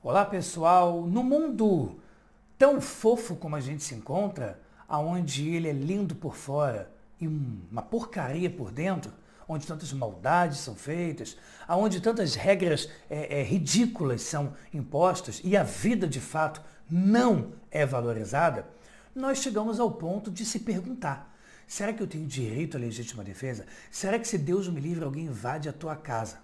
Olá pessoal, no mundo tão fofo como a gente se encontra, aonde ele é lindo por fora e uma porcaria por dentro, onde tantas maldades são feitas, aonde tantas regras é, é, ridículas são impostas e a vida de fato não é valorizada, nós chegamos ao ponto de se perguntar: será que eu tenho direito à legítima defesa? Será que se Deus me livre alguém invade a tua casa?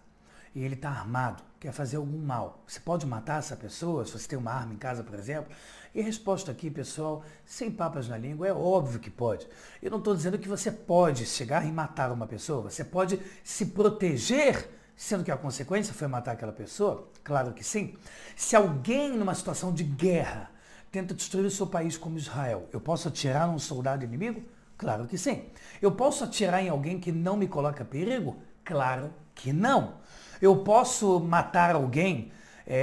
e ele está armado, quer fazer algum mal. Você pode matar essa pessoa, se você tem uma arma em casa, por exemplo? E a resposta aqui, pessoal, sem papas na língua, é óbvio que pode. Eu não estou dizendo que você pode chegar e matar uma pessoa, você pode se proteger sendo que a consequência foi matar aquela pessoa? Claro que sim. Se alguém numa situação de guerra tenta destruir o seu país como Israel, eu posso atirar num soldado inimigo? Claro que sim. Eu posso atirar em alguém que não me coloca perigo? Claro que não. Eu posso matar alguém é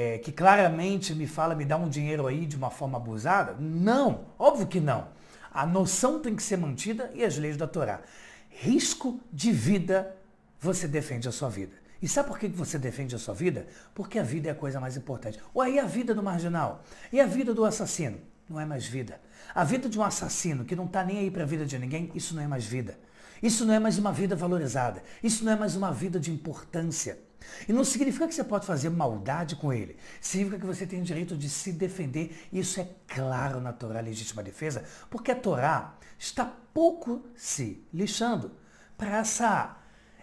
é, é, é, é, que claramente me fala, me dá um dinheiro aí de uma forma abusada? Não, óbvio que não. A noção tem que ser mantida e as leis da Torá. Risco de vida, você defende a sua vida. E sabe por que você defende a sua vida? Porque a vida é a coisa mais importante. Ou aí a vida do marginal? E a vida do assassino? Não é mais vida. A vida de um assassino que não está nem aí para a vida de ninguém, isso não é mais vida. Isso não é mais uma vida valorizada. Isso não é mais uma vida de importância. E não significa que você pode fazer maldade com ele. Significa que você tem o direito de se defender. Isso é claro na Torá Legítima Defesa, porque a Torá está pouco se lixando para essa,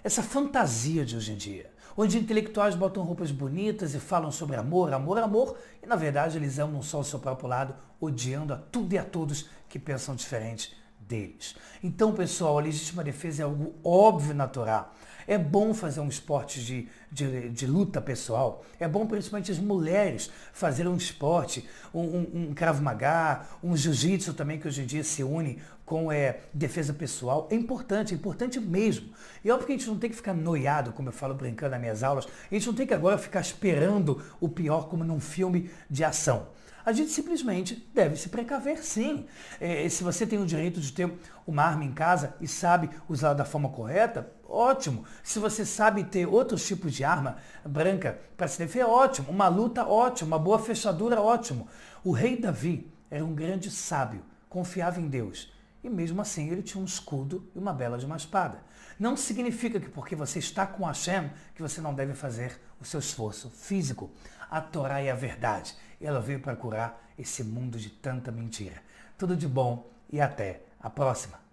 essa fantasia de hoje em dia, onde intelectuais botam roupas bonitas e falam sobre amor, amor, amor, e na verdade eles amam só o seu próprio lado, odiando a tudo e a todos que pensam diferente deles. Então, pessoal, a legítima defesa é algo óbvio na Torá. É bom fazer um esporte de, de, de luta pessoal. É bom, principalmente, as mulheres fazer um esporte, um, um, um cravo magá, um jiu-jitsu também, que hoje em dia se une com é, defesa pessoal. É importante, é importante mesmo. E óbvio que a gente não tem que ficar noiado, como eu falo brincando nas minhas aulas. A gente não tem que agora ficar esperando o pior, como num filme de ação a gente simplesmente deve se precaver sim. É, se você tem o direito de ter uma arma em casa e sabe usá-la da forma correta, ótimo. Se você sabe ter outros tipos de arma branca para se defender, ótimo. Uma luta, ótimo. Uma boa fechadura, ótimo. O rei Davi era um grande sábio, confiava em Deus. E mesmo assim ele tinha um escudo e uma bela de uma espada. Não significa que porque você está com Hashem, que você não deve fazer o seu esforço físico. A Torá é a verdade. Ela veio para curar esse mundo de tanta mentira. Tudo de bom e até a próxima.